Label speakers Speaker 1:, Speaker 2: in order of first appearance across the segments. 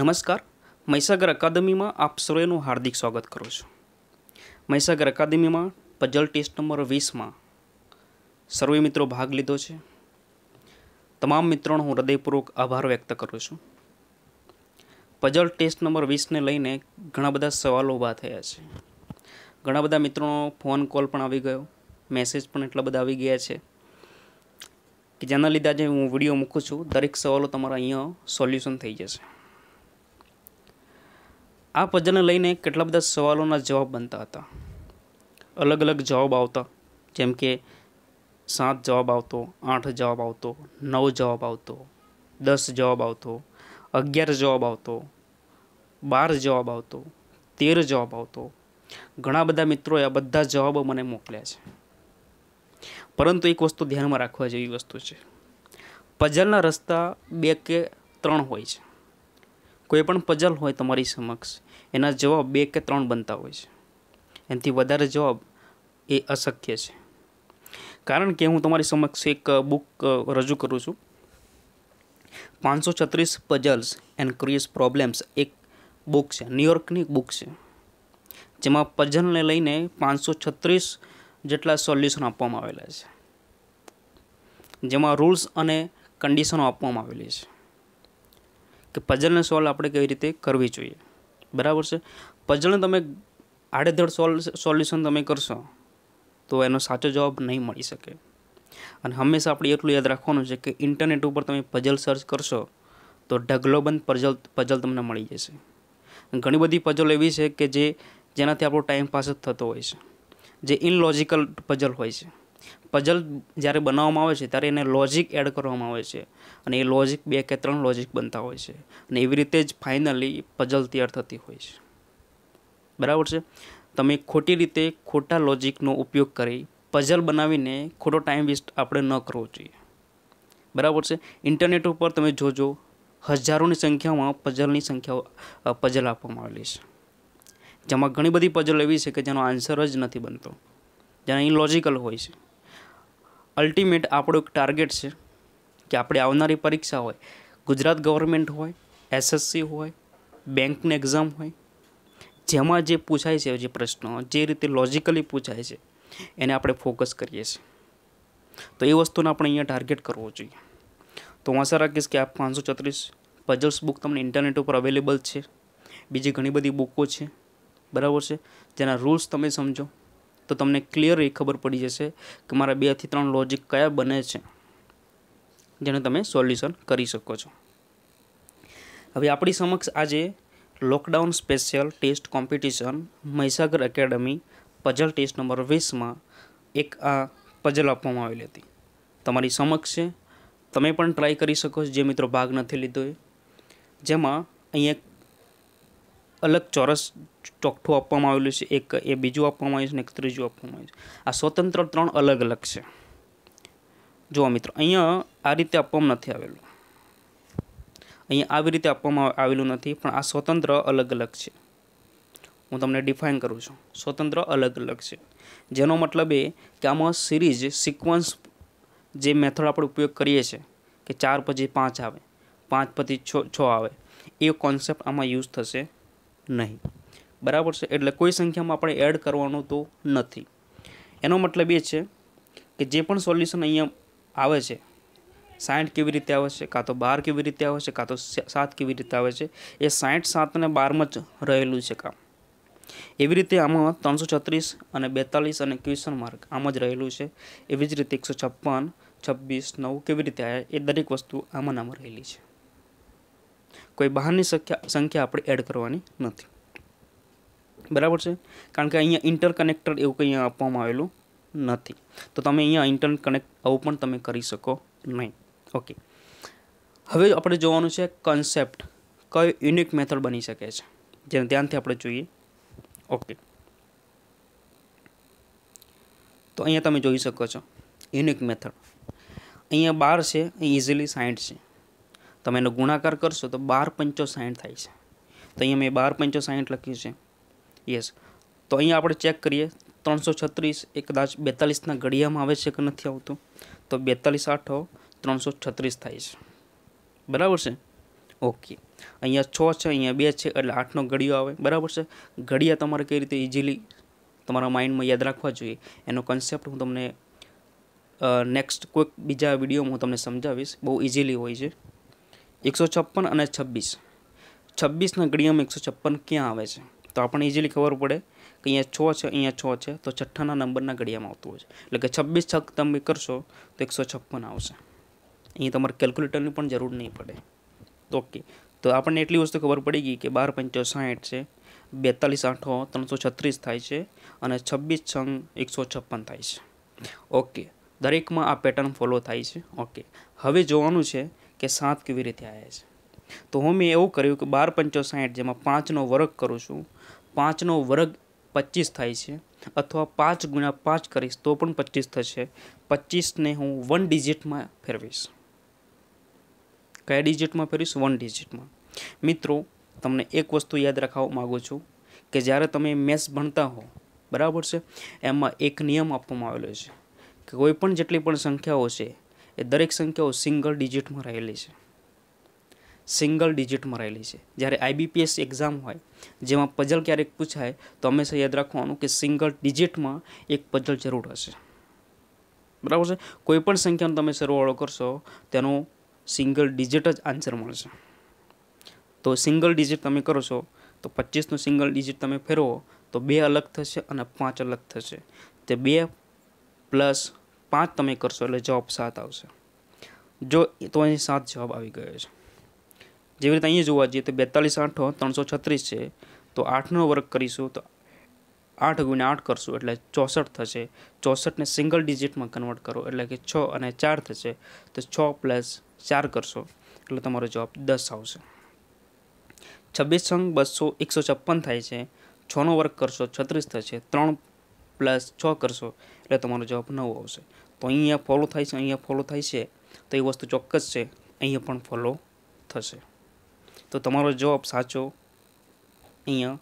Speaker 1: નમસ્કાર મહીસાગર અકાદમીમાં આપ સર્વેનું હાર્દિક સ્વાગત કરું છું મહીસાગર અકાદમીમાં પઝલ ટેસ્ટ નંબર વીસમાં સર્વે મિત્રો ભાગ લીધો છે તમામ મિત્રોનો હું હૃદયપૂર્વક આભાર વ્યક્ત કરું છું પઝલ ટેસ્ટ નંબર વીસને લઈને ઘણા બધા સવાલો ઊભા થયા છે ઘણા બધા મિત્રોનો ફોન કોલ પણ આવી ગયો મેસેજ પણ એટલા બધા આવી ગયા છે કે જેના લીધે આજે હું વિડીયો મૂકું છું દરેક સવાલો તમારા અહીંયા સોલ્યુશન થઈ જશે આ પદ્યને લઈને કેટલા બધા સવાલોના જવાબ બનતા હતા અલગ અલગ જવાબ આવતા જેમ કે સાત જવાબ આવતો આઠ જવાબ આવતો નવ જવાબ આવતો દસ જવાબ આવતો અગિયાર જવાબ આવતો બાર જવાબ આવતો તેર જવાબ આવતો ઘણા બધા મિત્રોએ આ બધા જવાબો મને મોકલ્યા છે પરંતુ એક વસ્તુ ધ્યાનમાં રાખવા જેવી વસ્તુ છે પઝલના રસ્તા બે કે ત્રણ હોય છે કોઈ પણ પઝલ હોય તમારી સમક્ષ એના જવાબ બે કે ત્રણ બનતા હોય છે એનાથી વધારે જવાબ એ અશક્ય છે કારણ કે હું તમારી સમક્ષ એક બુક રજૂ કરું છું પાંચસો છત્રીસ પઝલ્સ એન્ડ ક્રિએસ પ્રોબ્લેમ્સ એક બુક છે ન્યુયોર્કની બુક છે જેમાં પઝલને લઈને પાંચસો છત્રીસ જેટલા સોલ્યુશન આપવામાં આવેલા છે જેમાં રૂલ્સ અને કન્ડિશનો આપવામાં આવેલી છે કે પઝલને સોલ્વ આપણે કેવી રીતે કરવી જોઈએ બરાબર છે પઝલને તમે આડેધડ સોલ્વ સોલ્યુશન તમે કરશો તો એનો સાચો જવાબ નહીં મળી શકે અને હંમેશા આપણે એટલું યાદ રાખવાનું છે કે ઇન્ટરનેટ ઉપર તમે પઝલ સર્ચ કરશો તો ઢગલોબંધ પઝલ પઝલ તમને મળી જશે ઘણી બધી પઝલ એવી છે કે જે જેનાથી આપણો ટાઈમ પાસ જ થતો હોય છે જે ઇનલોજિકલ પઝલ હોય છે પઝલ જ્યારે બનાવવામાં આવે છે ત્યારે એને લોજિક એડ કરવામાં આવે છે અને એ લોજિક બે કે ત્રણ લોજિક બનતા હોય છે અને એવી રીતે જ ફાઇનલી પઝલ તૈયાર થતી હોય છે બરાબર છે તમે ખોટી રીતે ખોટા લોજિકનો ઉપયોગ કરી પઝલ બનાવીને ખોટો ટાઈમ વેસ્ટ આપણે ન કરવો જોઈએ બરાબર છે ઇન્ટરનેટ ઉપર તમે જોજો હજારોની સંખ્યામાં પઝલની સંખ્યા પઝલ આપવામાં આવેલી છે જેમાં ઘણી બધી પઝલ એવી છે કે જેનો આન્સર જ નથી બનતો જેના ઇનલોજિકલ હોય છે અલ્ટિમેટ આપણું એક ટાર્ગેટ છે કે આપણે આવનારી પરીક્ષા હોય ગુજરાત ગવર્મેન્ટ હોય એસએસસી હોય બેંકની એક્ઝામ હોય જેમાં જે પૂછાય છે જે પ્રશ્નો જે રીતે લોજિકલી પૂછાય છે એને આપણે ફોકસ કરીએ છીએ તો એ વસ્તુને આપણે અહીંયા ટાર્ગેટ કરવો જોઈએ તો હું આશા રાખીશ કે આ પાંચસો છત્રીસ પઝલ્સ બુક તમને ઇન્ટરનેટ ઉપર અવેલેબલ છે બીજી ઘણી બધી બુકો છે બરાબર છે જેના રૂલ્સ તમે સમજો તો તમને ક્લિયર એ ખબર પડી જશે કે મારા બેથી ત્રણ લોજિક કયા બને છે જેને તમે સોલ્યુશન કરી શકો છો હવે આપણી સમક્ષ આજે lockdown special test competition Mahisagar academy puzzle test number વીસમાં એક આ પઝલ આપવામાં આવેલી હતી તમારી સમક્ષ છે તમે પણ ટ્રાય કરી શકો છો જે મિત્રો ભાગ નથી લીધો એ જેમાં અહીંયા અલગ ચોરસ ચોખ્ઠું આપવામાં આવેલું છે એક એ બીજું આપવામાં આવ્યું છે ને એક ત્રીજું આપવામાં આવ્યું છે આ સ્વતંત્ર ત્રણ અલગ અલગ છે જુઓ મિત્રો અહીંયા આ રીતે આપવામાં નથી આવેલું અહીંયા આવી રીતે આપવામાં આવેલું નથી પણ આ સ્વતંત્ર અલગ અલગ છે હું તમને ડિફાઇન કરું છું સ્વતંત્ર અલગ અલગ છે જેનો મતલબ એ કે આમાં સિરીઝ સિક્વન્સ જે મેથડ આપણે ઉપયોગ કરીએ છીએ કે ચાર પછી પાંચ આવે પાંચ પછી છ છ આવે એ કોન્સેપ્ટ આમાં યુઝ થશે નહીં બરાબર છે એટલે કોઈ સંખ્યામાં આપણે એડ કરવાનું તો નથી એનો મતલબ એ છે કે જે પણ સોલ્યુશન અહીંયા આવે છે સાઠ કેવી રીતે આવે છે કાં તો બાર કેવી રીતે આવે છે કાં તો સાત કેવી રીતે આવે છે એ સાઠ સાતને બારમાં જ રહેલું છે કામ એવી રીતે આમાં ત્રણસો છત્રીસ અને બેતાલીસ અને ક્વેશ્ચન માર્ક આમ જ રહેલું છે એવી જ રીતે એકસો છપ્પન છવ્વીસ નવ કેવી રીતે આવ્યા એ દરેક વસ્તુ આમાં આમાં રહેલી છે કોઈ બહારની સંખ્યા સંખ્યા આપણે એડ કરવાની નથી બરાબર છે કારણ કે અહીંયા ઇન્ટરકનેક્ટર એવું કંઈ આપવામાં આવેલું નથી તો તમે અહીંયા ઇન્ટરકનેક્ટ આવું પણ તમે કરી શકો નહીં ઓકે હવે આપણે જોવાનું છે કન્સેપ્ટ કયો યુનિક મેથડ બની શકે છે જેને ધ્યાનથી આપણે જોઈએ ઓકે તો અહીંયા તમે જોઈ શકો છો યુનિક મેથડ અહીંયા બાર છે અહીં ઇઝીલી સાઇન્ટ છે તમે એનો ગુણાકાર કરશો તો બાર પંચો સાહીઠ થાય છે તો અહીંયા મેં બાર પંચો સાહીઠ લખ્યું છે યસ તો અહીંયા આપણે ચેક કરીએ ત્રણસો છત્રીસ એ કદાચ બેતાલીસના ઘડિયામાં આવે છે કે નથી આવતું તો બેતાલીસ આઠો ત્રણસો છત્રીસ થાય છે બરાબર છે ઓકે અહીંયા છ છે અહીંયા બે છે એટલે આઠનો ઘડિયો આવે બરાબર છે ઘડિયા તમારે કઈ રીતે ઇઝીલી તમારા માઇન્ડમાં યાદ રાખવા જોઈએ એનો કન્સેપ્ટ હું તમને નેક્સ્ટ કોઈક બીજા વિડીયોમાં હું તમને સમજાવીશ બહુ ઇઝીલી હોય છે એકસો છપ્પન અને છવ્વીસ છવ્વીસના ઘડિયામાં એકસો છપ્પન ક્યાં આવે છે તો આપણને ઇઝીલી ખબર પડે કે અહીંયા છ છે અહીંયા છ છે તો છઠ્ઠાના નંબરના ઘડિયામાં આવતું હોય છે એટલે કે છવ્વીસ છ તમે કરશો તો એકસો છપ્પન આવશે અહીં તમારે કેલ્ક્યુલેટરની પણ જરૂર નહીં પડે તો ઓકે તો આપણને એટલી વસ્તુ ખબર પડી ગઈ કે બાર પંચો સાઠ છે બેતાલીસ આઠો ત્રણસો છત્રીસ થાય છે અને છવ્વીસ છંગ એકસો છપ્પન થાય છે ઓકે દરેકમાં આ પેટર્ન ફોલો થાય છે ઓકે હવે જોવાનું છે કે સાત કેવી રીતે આવે છે તો હું મેં એવું કર્યું કે બાર પંચો સાઠ જેમાં પાંચનો વર્ગ કરું છું પાંચનો વર્ગ પચીસ થાય છે અથવા પાંચ ગુણ્યા પાંચ કરીશ તો પણ પચીસ થશે પચીસને હું વન ડિજિટમાં ફેરવીશ કયા ડિજિટમાં ફેરવીશ વન ડિજિટમાં મિત્રો તમને એક વસ્તુ યાદ રાખવા માગું છું કે જ્યારે તમે મેથ્સ ભણતા હો બરાબર છે એમાં એક નિયમ આપવામાં આવેલો છે કે કોઈ પણ જેટલી પણ સંખ્યાઓ છે એ દરેક સંખ્યાઓ સિંગલ ડિજિટમાં રહેલી છે સિંગલ ડિજિટમાં રહેલી છે જ્યારે આઈબીપીએસ એક્ઝામ હોય જેમાં પઝલ ક્યારેક પૂછાય તો હંમેશા યાદ રાખવાનું કે સિંગલ ડિજિટમાં એક પઝલ જરૂર હશે બરાબર છે કોઈપણ સંખ્યાનો તમે સરવાળો કરશો તેનો સિંગલ ડિજિટ જ આન્સર મળશે તો સિંગલ ડિજિટ તમે કરો છો તો પચીસનું સિંગલ ડિજિટ તમે ફેરવો તો બે અલગ થશે અને પાંચ અલગ થશે તે બે પ્લસ પાંચ તમે કરશો એટલે જવાબ સાત આવશે જો તો અહીં સાત જવાબ આવી ગયો છે જેવી રીતે અહીંયા જોવા જઈએ તો બેતાલીસ આઠો ત્રણસો છત્રીસ છે તો આઠનો વર્ગ કરીશું તો આઠ ગુણ્યા આઠ કરશું એટલે ચોસઠ થશે ચોસઠને સિંગલ ડિજિટમાં કન્વર્ટ કરો એટલે કે છ અને ચાર થશે તો છ પ્લસ ચાર કરશો એટલે તમારો જવાબ દસ આવશે છવ્વીસ સંગ બસો એકસો છપ્પન થાય છે છનો વર્ગ કરશો છત્રીસ થશે ત્રણ પ્લસ છ કરશો એટલે તમારો જવાબ નવો આવશે તો અહીંયા ફોલો થાય છે અહીંયા ફોલો થાય છે તો એ વસ્તુ ચોક્કસ છે અહીંયા પણ ફોલો થશે તો તમારો જવાબ સાચો અહીંયા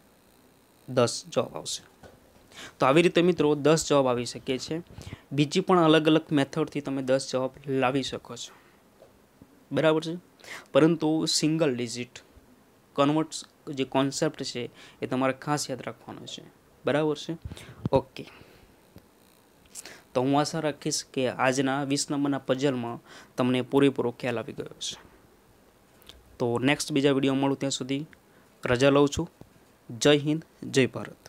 Speaker 1: દસ જવાબ આવશે તો આવી રીતે મિત્રો દસ જવાબ આવી શકે છે બીજી પણ અલગ અલગ મેથડથી તમે દસ જવાબ લાવી શકો છો બરાબર છે પરંતુ સિંગલ ડિઝિટ કન્વર્ટ જે કોન્સેપ્ટ છે એ તમારે ખાસ યાદ રાખવાનો છે બરાબર છે ઓકે તો હું આશા રાખીશ કે આજના વીસ નંબરના પઝલમાં તમને પૂરેપૂરો ખ્યાલ આવી ગયો છે તો નેક્સ્ટ બીજા વિડીયો મળું ત્યાં સુધી રજા લઉં છું જય હિન્દ જય ભારત